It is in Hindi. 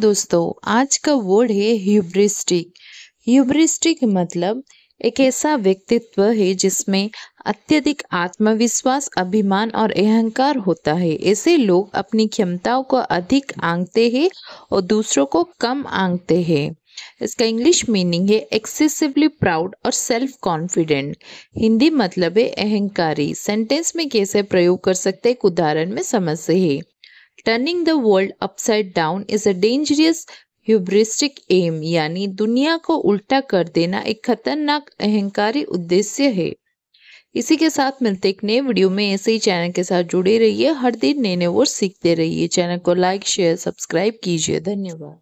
दोस्तों आज का वर्ड है ह्यूब्रिस्टिक ह्यूब्रिस्टिक मतलब एक ऐसा व्यक्तित्व है जिसमें अत्यधिक आत्मविश्वास अभिमान और अहंकार होता है ऐसे लोग अपनी क्षमताओं को अधिक आंकते हैं और दूसरों को कम आंकते हैं इसका इंग्लिश मीनिंग है एक्सेसिवली प्राउड और सेल्फ कॉन्फिडेंट हिंदी मतलब है अहंकारी सेंटेंस में कैसे प्रयोग कर सकते एक उदाहरण में समझ से है turning the world upside down is a dangerous hubristic एम यानी दुनिया को उल्टा कर देना एक खतरनाक अहंकारी उद्देश्य है इसी के साथ मिलते एक नए वीडियो में ऐसे ही चैनल के साथ जुड़े रहिए हर दिन नए नए वर्ड सीखते रहिए चैनल को लाइक शेयर सब्सक्राइब कीजिए धन्यवाद